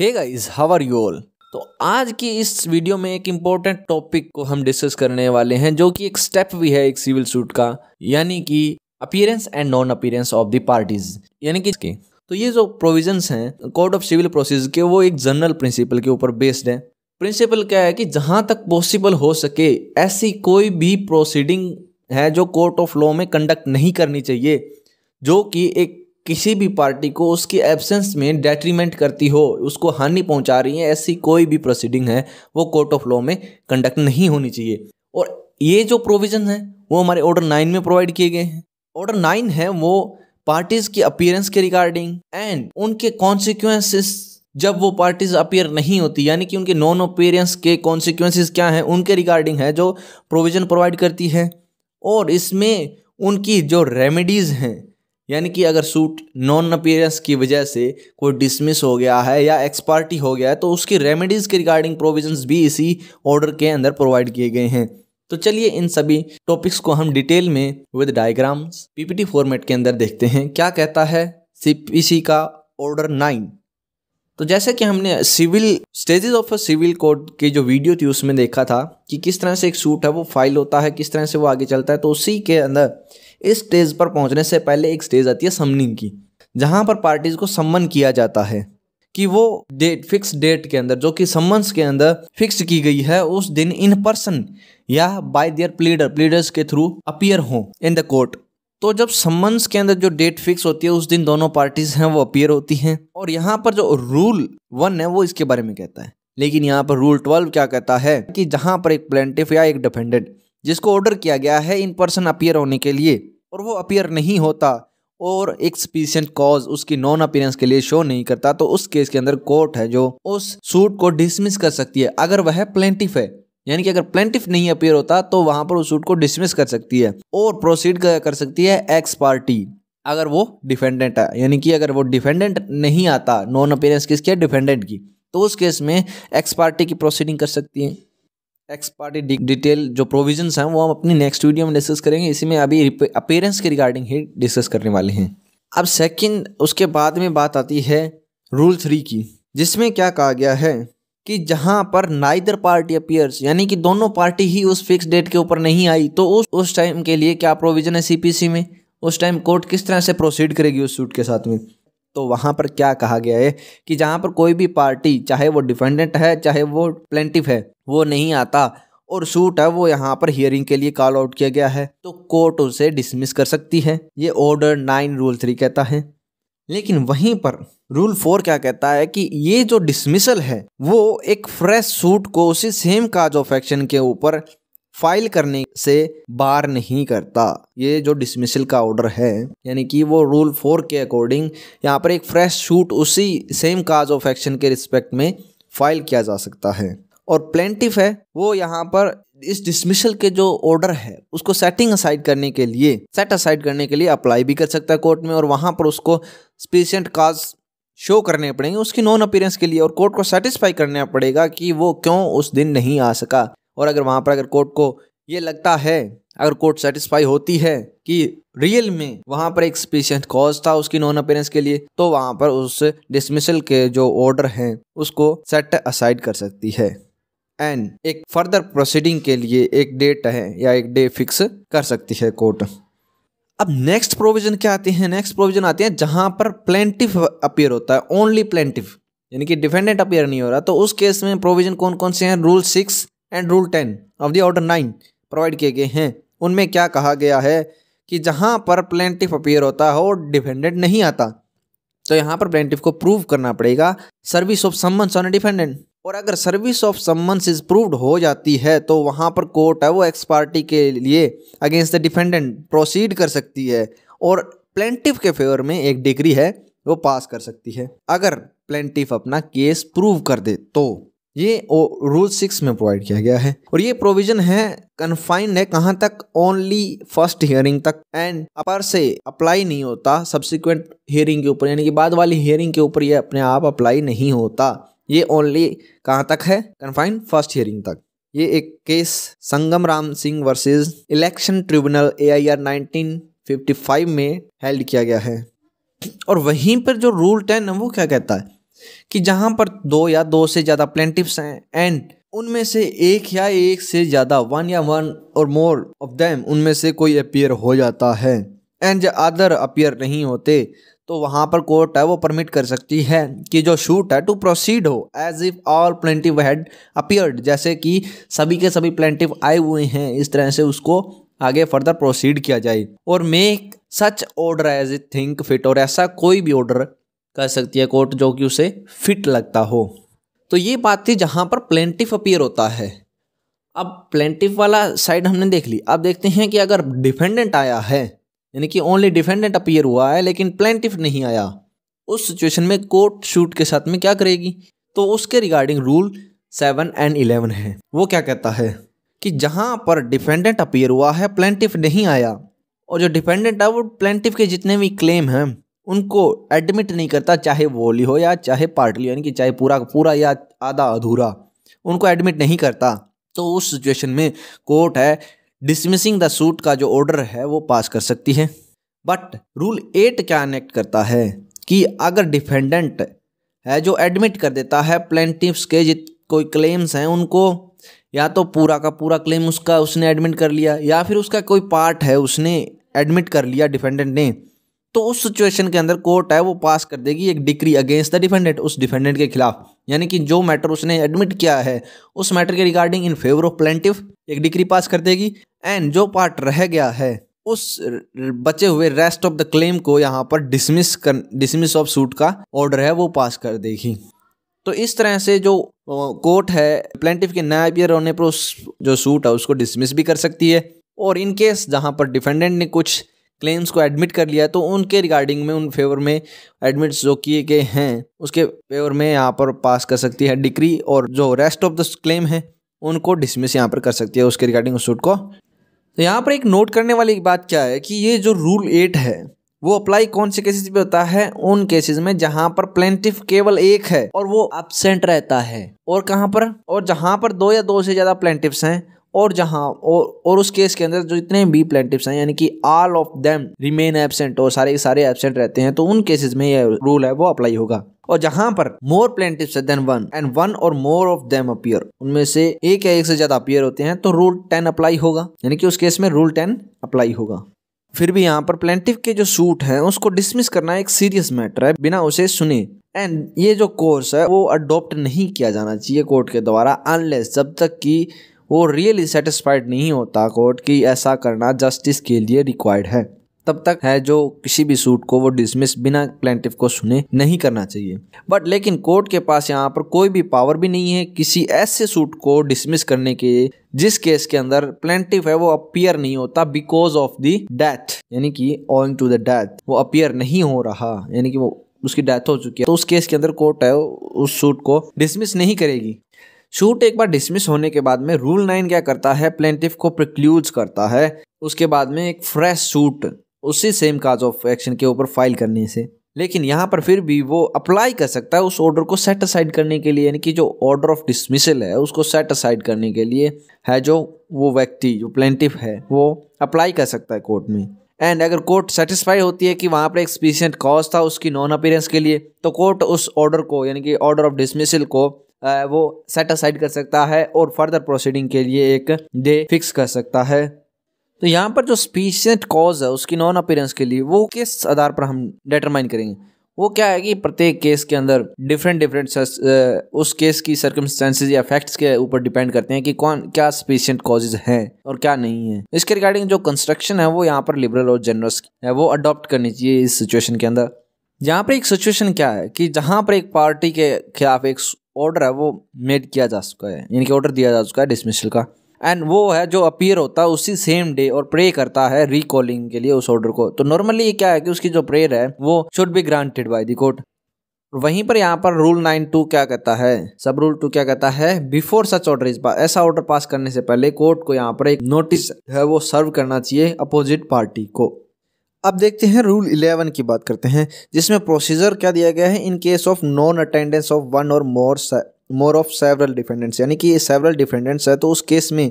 hey guys how are you all तो आज की इस वीडियो में एक इम्पोर्टेंट टॉपिक को हम डिस्कस करने वाले हैं जो कि एक स्टेप भी है एक सिविल सूट का यानी कि appearance and non appearance of the parties यानी कि तो ये जो प्रोविजंस हैं कोड ऑफ सिविल प्रोसेस के वो एक जनरल प्रिंसिपल के ऊपर बेस्ड है प्रिंसिपल क्या है कि जहाँ तक पॉसिबल हो सके ऐसी कोई भी प्रोसीडिंग है जो कोर्ट ऑफ लॉ में कंडक्ट नहीं करनी चाहिए जो कि एक किसी भी पार्टी को उसकी एब्सेंस में डेट्रीमेंट करती हो उसको हानि पहुंचा रही है ऐसी कोई भी प्रोसीडिंग है वो कोर्ट ऑफ लॉ में कंडक्ट नहीं होनी चाहिए और ये जो प्रोविज़न है वो हमारे ऑर्डर नाइन में प्रोवाइड किए गए हैं ऑर्डर नाइन है वो पार्टीज की अपियरेंस के रिगार्डिंग एंड उनके कॉन्सिक्वेंसेस जब वो पार्टीज अपियर नहीं होती यानी कि उनके नॉन अपियरेंस के कॉन्सिक्वेंसेस क्या हैं उनके रिगार्डिंग है जो प्रोविज़न प्रोवाइड करती है और इसमें उनकी जो रेमेडीज़ हैं यानी कि अगर सूट नॉन अपीयरेंस की वजह से कोई डिसमिस हो गया है या एक्सपार्टी हो गया है तो उसकी रेमेडीज़ के रिगार्डिंग प्रोविजंस भी इसी ऑर्डर के अंदर प्रोवाइड किए गए हैं तो चलिए इन सभी टॉपिक्स को हम डिटेल में विद डायग्राम्स पीपीटी फॉर्मेट के अंदर देखते हैं क्या कहता है सीपीसी का ऑर्डर नाइन तो जैसे कि हमने civil stages of a civil code की जो वीडियो थी उसमें देखा था कि किस तरह से एक सूट है वो फाइल होता है किस तरह से वो आगे चलता है तो उसी के अंदर इस स्टेज पर पहुंचने से पहले एक स्टेज आती है समनिंग की जहां पर पार्टीज को सम्मन किया जाता है कि वो डेट फिक्स डेट के अंदर जो कि सम्मन्स के अंदर फिक्स की गई है उस दिन इन पर्सन या बाय देयर प्लीडर प्लीडर्स के थ्रू अपियर हों इन द कोर्ट तो जब सम्मन्स के अंदर जो डेट फिक्स होती है उस दिन दोनों पार्टीज हैं वो अपियर होती हैं और यहाँ पर जो रूल वन है वो इसके बारे में कहता है लेकिन यहाँ पर रूल ट्वेल्व क्या कहता है कि जहाँ पर एक प्लेंटिफ या एक डिफेंडेंट जिसको ऑर्डर किया गया है इन पर्सन अपियर होने के लिए और वो अपीयर नहीं होता और एक सफिशियंट कॉज उसकी नॉन अपीयरेंस के लिए शो नहीं करता तो उस केस के अंदर कोर्ट है जो उस सूट को डिसमिस कर सकती है अगर वह प्लेंटिफ है यानी कि अगर प्लेंटिफ नहीं अपीयर होता तो वहां पर उस सूट को डिसमिस कर सकती है और प्रोसीड कर सकती है एक्स पार्टी अगर वो डिफेंडेंट है यानी कि अगर वो डिफेंडेंट नहीं आता नॉन अपीयरेंस किसके डिफेंडेंट की तो उस केस में एक्स पार्टी की प्रोसीडिंग कर सकती है एक्स पार्टी डिटेल जो प्रोविजंस हैं वो हम अपनी नेक्स्ट वीडियो में डिस्कस करेंगे इसी में अभी अपेयरेंस के रिगार्डिंग ही डिस्कस करने वाले हैं अब सेकंड उसके बाद में बात आती है रूल थ्री की जिसमें क्या कहा गया है कि जहां पर नाइदर पार्टी अपियर्स यानी कि दोनों पार्टी ही उस फिक्स डेट के ऊपर नहीं आई तो उस उस टाइम के लिए क्या प्रोविजन है सीपीसी में उस टाइम कोर्ट किस तरह से प्रोसीड करेगी उस सूट के साथ में तो वहाँ पर क्या कहा गया है कि जहाँ पर कोई भी पार्टी चाहे वो डिफेंडेंट है चाहे वो प्लेंटिव है वो नहीं आता और सूट है वो यहाँ पर हियरिंग के लिए कॉल आउट किया गया है तो कोर्ट उसे डिसमिस कर सकती है ये ऑर्डर नाइन रूल थ्री कहता है लेकिन वहीं पर रूल फोर क्या कहता है कि ये जो डिसमिसल है वो एक फ्रेश सूट को उसी सेम काज ऑफ एक्शन के ऊपर फाइल करने से बार नहीं करता ये जो डिसमिसल का ऑर्डर है यानी कि वो रूल फोर के अकॉर्डिंग यहाँ पर एक फ्रेश शूट उसी सेम काज ऑफ एक्शन के रिस्पेक्ट में फाइल किया जा सकता है और प्लेंटिफ है वो यहाँ पर इस डिसमिसल के जो ऑर्डर है उसको सेटिंग असाइड करने के लिए सेट असाइड करने के लिए अप्लाई भी कर सकता है कोर्ट में और वहाँ पर उसको स्पेशेंट काज शो करने पड़ेंगे उसकी नॉन अपीयरेंस के लिए और कोर्ट को सेटिस्फाई करना पड़ेगा कि वो क्यों उस दिन नहीं आ सका और अगर वहाँ पर अगर कोर्ट को ये लगता है अगर कोर्ट सेटिस्फाई होती है कि रियल में वहाँ पर एक स्पेशल कॉज था उसकी नॉन अपेयरेंस के लिए तो वहाँ पर उस डिसमिसल के जो ऑर्डर हैं उसको सेट असाइड कर सकती है एंड एक फर्दर प्रोसीडिंग के लिए एक डेट है या एक डे फिक्स कर सकती है कोर्ट अब नेक्स्ट प्रोविजन क्या आते हैं नेक्स्ट प्रोविजन आते हैं जहाँ पर प्लेंटिव अपियर होता है ओनली प्लेंटिव यानी कि डिफेंडेंट अपियर नहीं हो रहा तो उस केस में प्रोविजन कौन कौन से हैं rule six and rule ten of the order nine provide किए गए हैं उनमें क्या कहा गया है कि जहाँ पर प्लेंटिफ अपेयर होता हो डिफेंडेंट नहीं आता तो यहाँ पर प्लेंटिफ को प्रूव करना पड़ेगा service of summons on defendant और अगर service of summons is proved हो जाती है तो वहाँ पर कोर्ट है वो एक्स पार्टी के लिए अगेंस्ट द डिफेंडेंट प्रोसीड कर सकती है और प्लेंटिव के फेवर में एक डिग्री है वो पास कर सकती है अगर प्लेंटिफ अपना केस प्रूव कर दे तो ये रूल सिक्स में प्रोवाइड किया गया है और ये प्रोविजन है कन्फाइंड है कहाँ तक ओनली फर्स्ट हियरिंग तक एंड अपर से अप्लाई नहीं होता सब्सिक्वेंट हियरिंग के ऊपर यानी कि बाद वाली हियरिंग के ऊपर ये अपने आप अप्लाई नहीं होता ये ओनली कहाँ तक है कन्फाइंड फर्स्ट हियरिंग तक ये एक case Sangam Ram Singh versus election tribunal A I R nineteen fifty five में हेल्ड किया गया है और वहीं पर जो रूल टेन है वो क्या कहता है कि जहां पर दो या दो से ज़्यादा प्लेंटिप्स हैं एंड उनमें से एक या एक से ज़्यादा वन या वन और मोर ऑफ देम उनमें से कोई अपियर हो जाता है एंड अदर अपियर नहीं होते तो वहां पर कोर्ट है वो परमिट कर सकती है कि जो शूट है टू प्रोसीड हो as if all plaintiff had appeared जैसे कि सभी के सभी प्लेंटिव आए हुए हैं इस तरह से उसको आगे फर्दर प्रोसीड किया जाए और make such order as a think fit और ऐसा कोई भी ऑर्डर कर सकती है कोर्ट जो कि उसे फिट लगता हो तो ये बात थी जहाँ पर प्लेंटिफ अपीयर होता है अब प्लेंटिफ वाला साइड हमने देख ली अब देखते हैं कि अगर डिफेंडेंट आया है यानी कि ओनली डिफेंडेंट अपीयर हुआ है लेकिन प्लेंटिफ नहीं आया उस सिचुएशन में कोर्ट शूट के साथ में क्या करेगी तो उसके regarding rule seven and eleven है वो क्या कहता है कि जहाँ पर डिफेंडेंट अपीयर हुआ है प्लेंटिफ नहीं आया और जो डिफेंडेंट है वो प्लेंटिव के जितने भी क्लेम हैं उनको एडमिट नहीं करता चाहे वोली हो या चाहे पार्टली यानी कि चाहे पूरा पूरा या आधा अधूरा उनको एडमिट नहीं करता तो उस सिचुएशन में कोर्ट है डिसमिसिंग द सूट का जो ऑर्डर है वो पास कर सकती है बट रूल एट क्या अनेक्ट करता है कि अगर डिफेंडेंट है जो एडमिट कर देता है प्लेंटिवस के जित कोई क्लेम्स हैं उनको या तो पूरा का पूरा क्लेम उसका उसने एडमिट कर लिया या फिर उसका कोई पार्ट है उसने एडमिट कर लिया डिफेंडेंट ने तो उस सिचुएशन के अंदर कोर्ट है वो पास कर देगी एक डिक्री अगेंस्ट द डिफेंडेंट उस डिफेंडेंट के खिलाफ यानी कि जो मैटर उसने एडमिट किया है उस मैटर के regarding in favour of plaintiff एक डिक्री पास कर देगी एंड जो पार्ट रह गया है उस बचे हुए रेस्ट ऑफ द क्लेम को यहाँ पर डिसमिस कर डिसमिस ऑफ सूट का ऑर्डर है वो पास कर देगी तो इस तरह से जो कोर्ट है प्लेंटिव के नया अपियर होने पर उस जो सूट है उसको डिसमिस भी कर सकती है और इन केस जहाँ पर डिफेंडेंट ने कुछ क्लेम्स को एडमिट कर लिया तो उनके रिगार्डिंग में उन फेवर में एडमिट्स जो किए गए हैं उसके फेवर में यहाँ पर पास कर सकती है डिक्री और जो रेस्ट ऑफ द क्लेम है उनको डिसमिस यहाँ पर कर सकती है उसके रिगार्डिंग उस सूट को तो यहाँ पर एक नोट करने वाली बात क्या है कि ये जो रूल एट है वो अप्लाई कौन से केसेस पे होता है उन केसेस में जहां पर प्लेंटिफ केवल एक है और वो एबसेंट रहता है और कहां पर और जहां पर दो या दो से ज्यादा प्लेंटिवस हैं और जहां और और उस केस के अंदर जो इतने भी प्लेंटिप्स हैं यानी कि all of them remain absent और सारे सारे एबसेंट रहते हैं तो उन केसेस में यह रूल है वो अप्लाई होगा और जहां पर more plaintiffs than one and one और मोर ऑफ देम अपियर उनमें से एक या एक से ज्यादा अपियर होते हैं तो रूल टेन अप्लाई होगा यानी कि उस केस में रूल टेन अप्लाई होगा फिर भी यहाँ पर प्लेंटिव के जो सूट है उसको डिसमिस करना एक सीरियस मैटर है बिना उसे सुने एंड ये जो कोर्स है वो अडॉप्ट नहीं किया जाना चाहिए कोर्ट के द्वारा अनलेस जब तक कि वो रियली सेटिस्फाइड नहीं होता कोर्ट कि ऐसा करना जस्टिस के लिए रिक्वायर्ड है तब तक है जो किसी भी सूट को वो डिसमिस बिना प्लेंटिव को सुने नहीं करना चाहिए बट लेकिन कोर्ट के पास यहाँ पर कोई भी पावर भी नहीं है किसी ऐसे सूट को डिसमिस करने के जिस केस के अंदर प्लेंटिव है वो अपियर नहीं होता बिकॉज ऑफ द डेथ यानी कि ऑन टू द डेथ वो अपियर नहीं हो रहा यानी कि वो उसकी डेथ हो चुकी है तो उस केस के अंदर कोर्ट है उस सूट को डिसमिस नहीं करेगी शूट एक बार डिसमिस होने के बाद में रूल नाइन क्या करता है प्लेंटिफ को प्रिक्लूज करता है उसके बाद में एक फ्रेश सूट उसी सेम काज ऑफ एक्शन के ऊपर फाइल करने से लेकिन यहाँ पर फिर भी वो अप्लाई कर सकता है उस ऑर्डर को सेट असाइड करने के लिए यानी कि जो ऑर्डर ऑफ डिसमिसल है उसको सेट असाइड करने के लिए है जो वो व्यक्ति जो प्लेंटिव है वो अप्लाई कर सकता है कोर्ट में एंड अगर कोर्ट सेटिस्फाई होती है कि वहाँ पर एक स्पीशियंट कॉज था उसकी नॉन अपीयरेंस के लिए तो कोर्ट उस ऑर्डर को यानी कि ऑर्डर ऑफ डिसमिसल को वो सेट असाइड कर सकता है और फर्दर प्रोसीडिंग के लिए एक डे फिक्स कर सकता है तो यहाँ पर जो स्पीशेंट कॉज है उसकी नॉन अपीयरेंस के लिए वो किस आधार पर हम डिटरमाइन करेंगे वो क्या है कि प्रत्येक केस के अंदर डिफरेंट डिफरेंट उस केस की सर्कमस्टेंसेज या फैक्ट्स के ऊपर डिपेंड करते हैं कि कौन क्या स्पीशियंट कॉजेज हैं और क्या नहीं है इसके रिगार्डिंग जो कंस्ट्रक्शन है वो यहाँ पर लिबरल और जनरस है वो अडॉप्ट करनी चाहिए इस सिचुएशन के अंदर यहाँ पर एक सिचुएशन क्या है कि जहाँ पर एक पार्टी के खिलाफ एक ऑर्डर है वो मेड किया जा चुका है यानी कि ऑर्डर दिया जा चुका है डिसमिसल का एंड वो है जो अपीयर होता है उसी सेम डे और प्रे करता है रिकॉलिंग के लिए उस ऑर्डर को तो नॉर्मली ये क्या है कि उसकी जो प्रेयर है वो should be granted by the court वहीं पर यहाँ पर रूल नाइन टू क्या कहता है सब रूल टू क्या कहता है बिफोर सच ऑर्डर इज ऐसा ऑर्डर पास करने से पहले कोर्ट को यहाँ पर एक नोटिस है वो सर्व करना चाहिए अपोजिट पार्टी को अब देखते हैं रूल 11 की बात करते हैं जिसमें प्रोसीजर क्या दिया गया है in case of non attendance of one और more more of several defendants यानी कि ये सेवरल डिफेंडेंट्स है तो उस केस में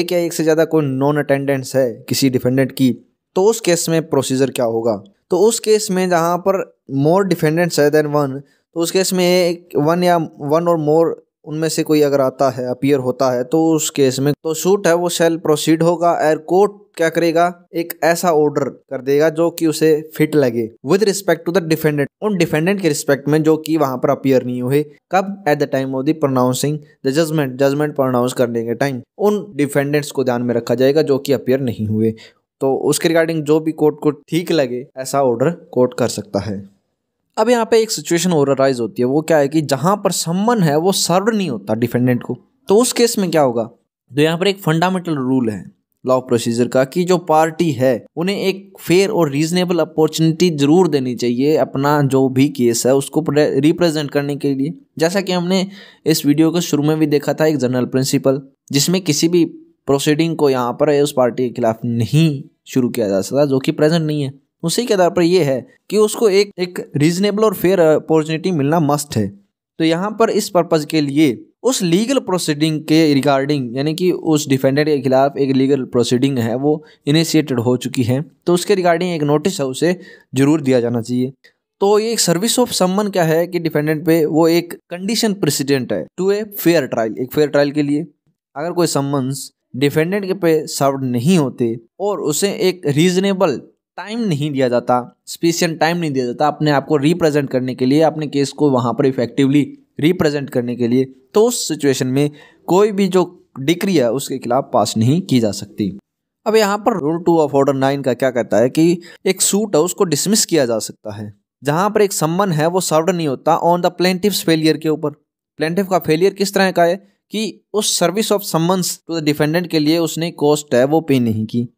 एक या एक से ज़्यादा कोई नॉन अटेंडेंस है किसी डिफेंडेंट की तो उस केस में प्रोसीजर क्या होगा तो उस केस में जहाँ पर मोर डिफेंडेंट्स है देन वन तो उस केस में एक वन या वन और मोर उनमें से कोई अगर आता है अपियर होता है तो उस केस में तो सूट है वो सेल प्रोसीड होगा एयर कोर्ट क्या करेगा एक ऐसा ऑर्डर कर देगा जो कि उसे फिट लगे with respect to the defendant उन डिफेंडेंट के रिस्पेक्ट में जो कि वहां पर अपियर नहीं हुए कब at the time of the pronouncing the judgment judgment pronounce करने के टाइम उन डिफेंडेंट्स को ध्यान में रखा जाएगा जो कि अपियर नहीं हुए तो उसके रिगार्डिंग जो भी कोर्ट को ठीक लगे ऐसा ऑर्डर कोर्ट कर सकता है अब यहाँ पे एक सिचुएशन और राइज होती है वो क्या है कि जहाँ पर सम्मन है वो सर्व नहीं होता डिफेंडेंट को तो उस केस में क्या होगा तो यहाँ पर एक फंडामेंटल रूल है लॉ प्रोसीजर का कि जो पार्टी है उन्हें एक फेयर और रीजनेबल अपॉर्चुनिटी जरूर देनी चाहिए अपना जो भी केस है उसको रिप्रेजेंट करने के लिए जैसा कि हमने इस वीडियो के शुरू में भी देखा था एक जनरल प्रिंसिपल जिसमें किसी भी प्रोसीडिंग को यहाँ पर उस पार्टी के खिलाफ नहीं शुरू किया जा सकता जो कि प्रेजेंट नहीं है उसी के आधार पर यह है कि उसको एक एक रीजनेबल और फेयर अपॉर्चुनिटी मिलना मस्ट है तो यहाँ पर इस पर्पज़ के लिए उस लीगल प्रोसीडिंग के रिगार्डिंग यानी कि उस डिफेंडेंट के खिलाफ एक लीगल प्रोसीडिंग है वो इनिशिएटेड हो चुकी है तो उसके रिगार्डिंग एक नोटिस है उसे ज़रूर दिया जाना चाहिए तो ये एक सर्विस ऑफ सम्मन क्या है कि डिफेंडेंट पे वो एक कंडीशन प्रेसिडेंट है टू ए फेयर ट्रायल एक फेयर ट्रायल के लिए अगर कोई सम्मन्स डिफेंडेंट के पे सर्व नहीं होते और उसे एक रीजनेबल टाइम नहीं दिया जाता स्पेशियन टाइम नहीं दिया जाता अपने आप को रिप्रेजेंट करने के लिए अपने केस को वहाँ पर इफेक्टिवली रिप्रेजेंट करने के लिए तो उस सिचुएशन में कोई भी जो डिक्री है उसके खिलाफ पास नहीं की जा सकती अब यहाँ पर rule two of order nine का क्या कहता है कि एक सूट है उसको डिसमिस किया जा सकता है जहाँ पर एक सम्मन है वो सर्व नहीं होता ऑन द प्लेंटिव फेलियर के ऊपर प्लेंटिव का फेलियर किस तरह का है कि उस service of summons to the defendant के लिए उसने कॉस्ट है वो पे नहीं की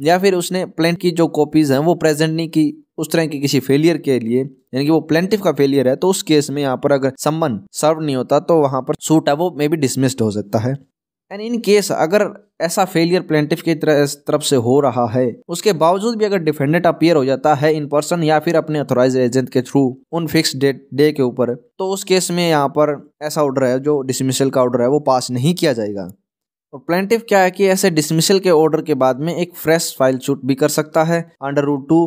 या फिर उसने प्लेंट की जो कॉपीज़ हैं वो प्रेजेंट नहीं की उस तरह की किसी फेलियर के लिए यानी कि वो प्लेंटिव का फेलियर है तो उस केस में यहाँ पर अगर सम्मन सर्व नहीं होता तो वहाँ पर सूट है वो मे बी डिसमिस्ड हो सकता है एंड इन केस अगर ऐसा फेलियर प्लेंटिव की तरफ से हो रहा है उसके बावजूद भी अगर डिफेंडेंट अपियर हो जाता है इन पर्सन या फिर अपने अथोराइज एजेंट के थ्रू उन फिक्स डेट डे के ऊपर तो उस केस में यहाँ पर ऐसा ऑर्डर है जो डिसमिसल का ऑर्डर है वो पास नहीं किया जाएगा और प्लेंटिव क्या है कि ऐसे डिसमिसल के ऑर्डर के बाद में एक फ्रेश फाइल शूट भी कर सकता है under rule two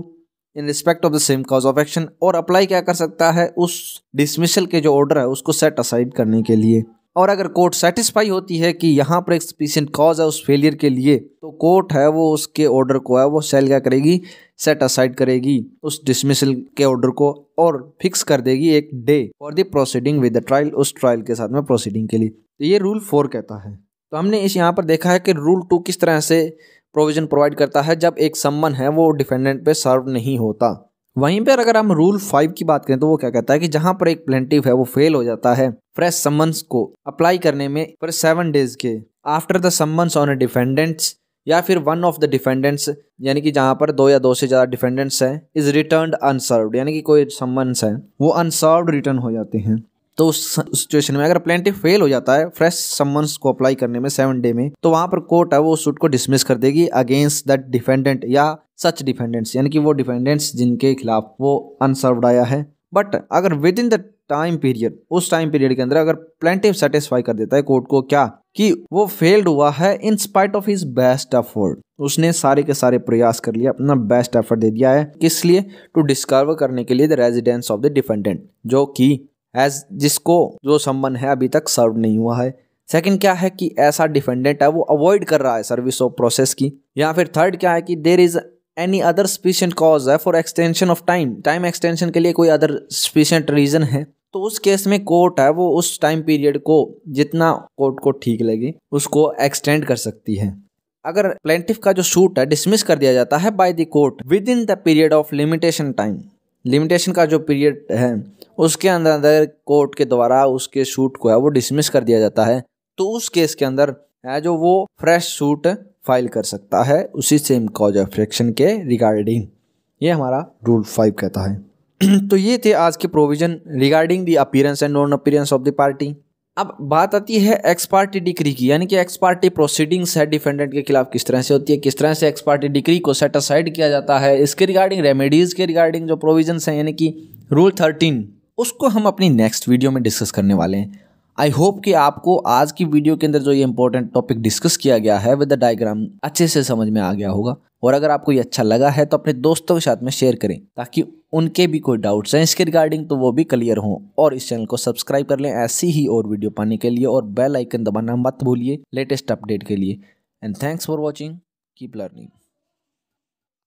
in respect of the same cause of action और अप्लाई क्या कर सकता है उस डिसमिसल के जो ऑर्डर है उसको सेट असाइड करने के लिए और अगर कोर्ट सेटिस्फाई होती है कि यहाँ पर एक सफिशियंट कॉज है उस फेलियर के लिए तो कोर्ट है वो उसके ऑर्डर को है वो सेल क्या करेगी सेट असाइड करेगी उस डिसमिसल के ऑर्डर को और फिक्स कर देगी एक day for the proceeding with the trial उस ट्रायल के साथ में प्रोसीडिंग के लिए तो ये रूल फोर कहता है तो हमने इस यहाँ पर देखा है कि रूल टू किस तरह से प्रोविज़न प्रोवाइड करता है जब एक सम्मन है वो डिफेंडेंट पे सर्व नहीं होता वहीं पर अगर हम रूल फाइव की बात करें तो वो क्या कहता है कि जहाँ पर एक प्लेंटिव है वो फेल हो जाता है फ्रेश सम्मन्स को अप्लाई करने में पर सेवन डेज के after the summons on defendants या फिर वन ऑफ द डिफेंडेंट्स यानी कि जहाँ पर दो या दो से ज़्यादा डिफेंडेंट्स हैं इज रिटर्न अनसर्व्ड यानी कि कोई सम्मन्स है वो अनसर्व्ड रिटर्न हो जाते हैं तो उस सिचुएशन में अगर प्लेंटिव फेल हो जाता है फ्रेश समन्स को अप्लाई करने में सेवन डे में तो वहां पर कोर्ट है वो सूट को डिसमिस कर देगी अगेंस्ट दैट डिफेंडेंट या सच डिफेंडेंट्स यानी कि वो डिफेंडेंट्स जिनके खिलाफ वो अनसर्वड आया है बट अगर within the time period उस टाइम पीरियड के अंदर अगर प्लेंटिव सेटिस्फाई कर देता है कोर्ट को क्या कि वो फेल्ड हुआ है in spite of his best effort उसने सारे के सारे प्रयास कर लिया अपना बेस्ट एफर्ट दे दिया है किस लिए टू डिस्कवर करने के लिए the residence of the defendant जो कि एज जिसको जो संबंध है अभी तक सर्व नहीं हुआ है सेकंड क्या है कि ऐसा डिफेंडेंट है वो अवॉइड कर रहा है सर्विस ऑफ प्रोसेस की या फिर थर्ड क्या है कि there is any other sufficient cause है for extension of time time extension के लिए कोई अदर स्पीशेंट रीजन है तो उस केस में कोर्ट है वो उस टाइम पीरियड को जितना कोर्ट को ठीक लगे उसको एक्सटेंड कर सकती है अगर प्लेंटिव का जो सूट है डिसमिस कर दिया जाता है by the court within the period of limitation time limitation का जो पीरियड है उसके अंदर अंदर कोर्ट के द्वारा उसके सूट को है वो डिसमिस कर दिया जाता है तो उस केस के अंदर है जो वो फ्रेश सूट फाइल कर सकता है उसी सेम कॉज ऑफ एक्शन के रिगार्डिंग ये हमारा रूल फाइव कहता है तो ये थे आज के provision regarding the appearance and non appearance of the party अब बात आती है एक्सपार्टी डिक्री की यानी कि एक्सपार्टी प्रोसीडिंग्स है डिफेंडेंट के खिलाफ किस तरह से होती है किस तरह से एक्सपार्टी डिक्री को सेट असाइड किया जाता है इसके रिगार्डिंग रेमेडीज़ के रिगार्डिंग जो प्रोविजन है यानी कि रूल थर्टीन उसको हम अपनी नेक्स्ट वीडियो में डिस्कस करने वाले हैं आई होप कि आपको आज की वीडियो के अंदर जो ये इंपॉर्टेंट टॉपिक डिस्कस किया गया है विद द डायग्राम अच्छे से समझ में आ गया होगा और अगर आपको ये अच्छा लगा है तो अपने दोस्तों के साथ में शेयर करें ताकि उनके भी कोई डाउट्स हैं इसके रिगार्डिंग तो वो भी क्लियर हों और इस चैनल को सब्सक्राइब कर लें ऐसी ही और वीडियो पाने के लिए और बेल आइकन दबाना मत भूलिए लेटेस्ट अपडेट के लिए and thanks for watching keep learning